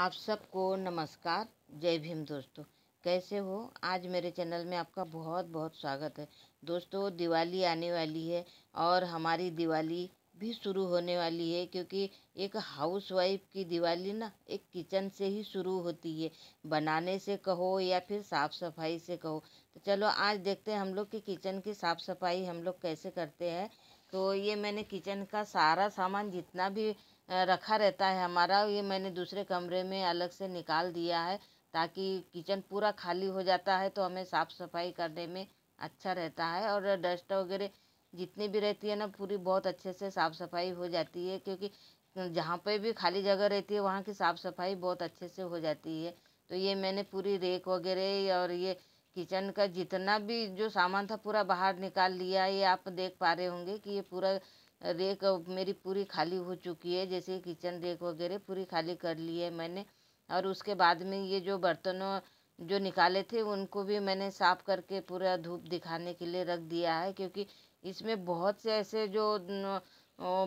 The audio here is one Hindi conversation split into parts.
आप सबको नमस्कार जय भीम दोस्तों कैसे हो आज मेरे चैनल में आपका बहुत बहुत स्वागत है दोस्तों दिवाली आने वाली है और हमारी दिवाली भी शुरू होने वाली है क्योंकि एक हाउसवाइफ की दिवाली ना एक किचन से ही शुरू होती है बनाने से कहो या फिर साफ़ सफाई से कहो तो चलो आज देखते हैं हम लोग की किचन की साफ़ सफाई हम लोग कैसे करते हैं तो ये मैंने किचन का सारा सामान जितना भी रखा रहता है हमारा ये मैंने दूसरे कमरे में अलग से निकाल दिया है ताकि किचन पूरा खाली हो जाता है तो हमें साफ़ सफाई करने में अच्छा रहता है और डस्ट वगैरह जितनी भी रहती है ना पूरी बहुत अच्छे से साफ़ सफाई हो जाती है क्योंकि जहाँ पे भी खाली जगह रहती है वहाँ की साफ़ सफाई बहुत अच्छे से हो जाती है तो ये मैंने पूरी रेक वगैरह और ये किचन का जितना भी जो सामान था पूरा बाहर निकाल लिया ये आप देख पा रहे होंगे कि ये पूरा रेक मेरी पूरी खाली हो चुकी है जैसे किचन रेक वगैरह पूरी खाली कर ली है मैंने और उसके बाद में ये जो बर्तनों जो निकाले थे उनको भी मैंने साफ़ करके पूरा धूप दिखाने के लिए रख दिया है क्योंकि इसमें बहुत से ऐसे जो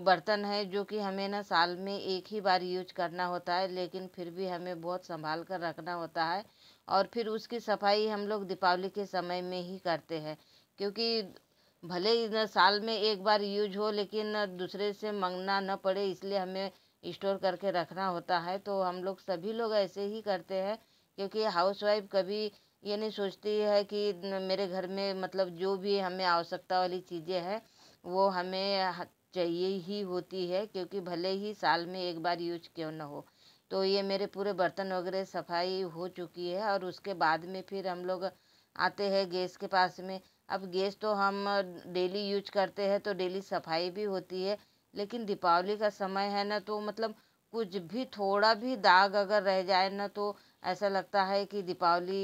बर्तन है जो कि हमें ना साल में एक ही बार यूज करना होता है लेकिन फिर भी हमें बहुत संभाल कर रखना होता है और फिर उसकी सफाई हम लोग दीपावली के समय में ही करते हैं क्योंकि भले ही साल में एक बार यूज हो लेकिन दूसरे से मंगना न पड़े इसलिए हमें स्टोर करके रखना होता है तो हम लोग सभी लोग ऐसे ही करते हैं क्योंकि हाउसवाइफ कभी ये नहीं सोचती है कि मेरे घर में मतलब जो भी हमें आवश्यकता वाली चीज़ें हैं वो हमें चाहिए ही होती है क्योंकि भले ही साल में एक बार यूज क्यों ना हो तो ये मेरे पूरे बर्तन वगैरह सफाई हो चुकी है और उसके बाद में फिर हम लोग आते हैं गैस के पास में अब गैस तो हम डेली यूज करते हैं तो डेली सफाई भी होती है लेकिन दीपावली का समय है ना तो मतलब कुछ भी थोड़ा भी दाग अगर रह जाए ना तो ऐसा लगता है कि दीपावली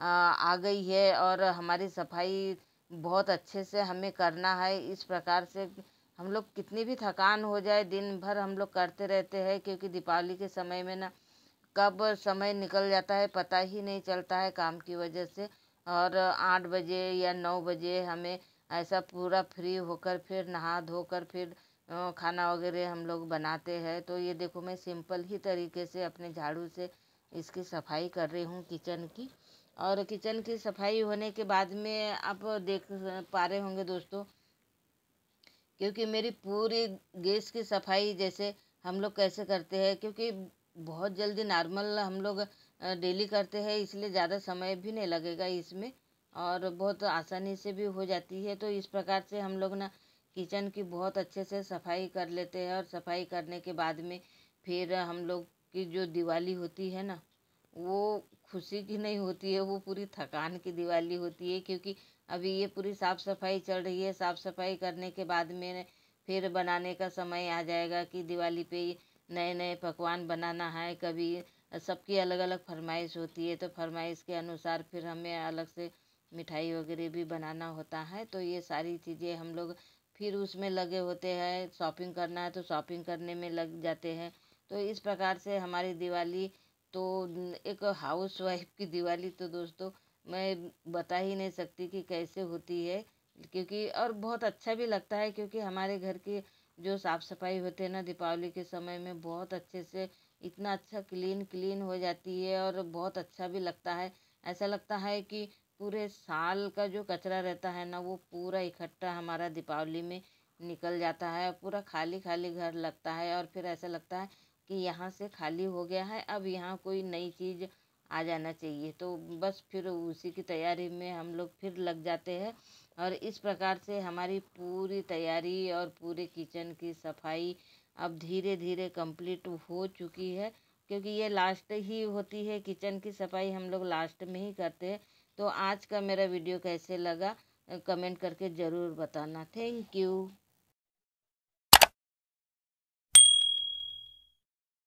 आ गई है और हमारी सफाई बहुत अच्छे से हमें करना है इस प्रकार से हम लोग कितनी भी थकान हो जाए दिन भर हम लोग करते रहते हैं क्योंकि दीपावली के समय में ना कब समय निकल जाता है पता ही नहीं चलता है काम की वजह से और आठ बजे या नौ बजे हमें ऐसा पूरा फ्री होकर फिर नहा धोकर फिर खाना वगैरह हम लोग बनाते हैं तो ये देखो मैं सिंपल ही तरीके से अपने झाड़ू से इसकी सफाई कर रही हूँ किचन की और किचन की सफाई होने के बाद में आप देख पा रहे होंगे दोस्तों क्योंकि मेरी पूरी गैस की सफाई जैसे हम लोग कैसे करते हैं क्योंकि बहुत जल्दी नॉर्मल हम लोग डेली करते हैं इसलिए ज़्यादा समय भी नहीं लगेगा इसमें और बहुत आसानी से भी हो जाती है तो इस प्रकार से हम लोग ना किचन की बहुत अच्छे से सफाई कर लेते हैं और सफाई करने के बाद में फिर हम लोग की जो दिवाली होती है ना वो खुशी की नहीं होती है वो पूरी थकान की दिवाली होती है क्योंकि अभी ये पूरी साफ़ सफाई चल रही है साफ़ सफाई करने के बाद में फिर बनाने का समय आ जाएगा कि दिवाली पे नए नए पकवान बनाना है कभी सबकी अलग अलग फरमाइश होती है तो फरमाइश के अनुसार फिर हमें अलग से मिठाई वगैरह भी बनाना होता है तो ये सारी चीज़ें हम लोग फिर उसमें लगे होते हैं शॉपिंग करना है तो शॉपिंग करने में लग जाते हैं तो इस प्रकार से हमारी दिवाली तो एक हाउस वाइफ की दिवाली तो दोस्तों मैं बता ही नहीं सकती कि कैसे होती है क्योंकि और बहुत अच्छा भी लगता है क्योंकि हमारे घर की जो साफ़ सफाई होती है ना दीपावली के समय में बहुत अच्छे से इतना अच्छा क्लीन क्लीन हो जाती है और बहुत अच्छा भी लगता है ऐसा लगता है कि पूरे साल का जो कचरा रहता है ना वो पूरा इकट्ठा हमारा दीपावली में निकल जाता है पूरा खाली खाली घर लगता है और फिर ऐसा लगता है कि यहाँ से खाली हो गया है अब यहाँ कोई नई चीज़ आ जाना चाहिए तो बस फिर उसी की तैयारी में हम लोग फिर लग जाते हैं और इस प्रकार से हमारी पूरी तैयारी और पूरे किचन की सफाई अब धीरे धीरे कंप्लीट हो चुकी है क्योंकि ये लास्ट ही होती है किचन की सफाई हम लोग लास्ट में ही करते हैं तो आज का मेरा वीडियो कैसे लगा कमेंट करके ज़रूर बताना थैंक यू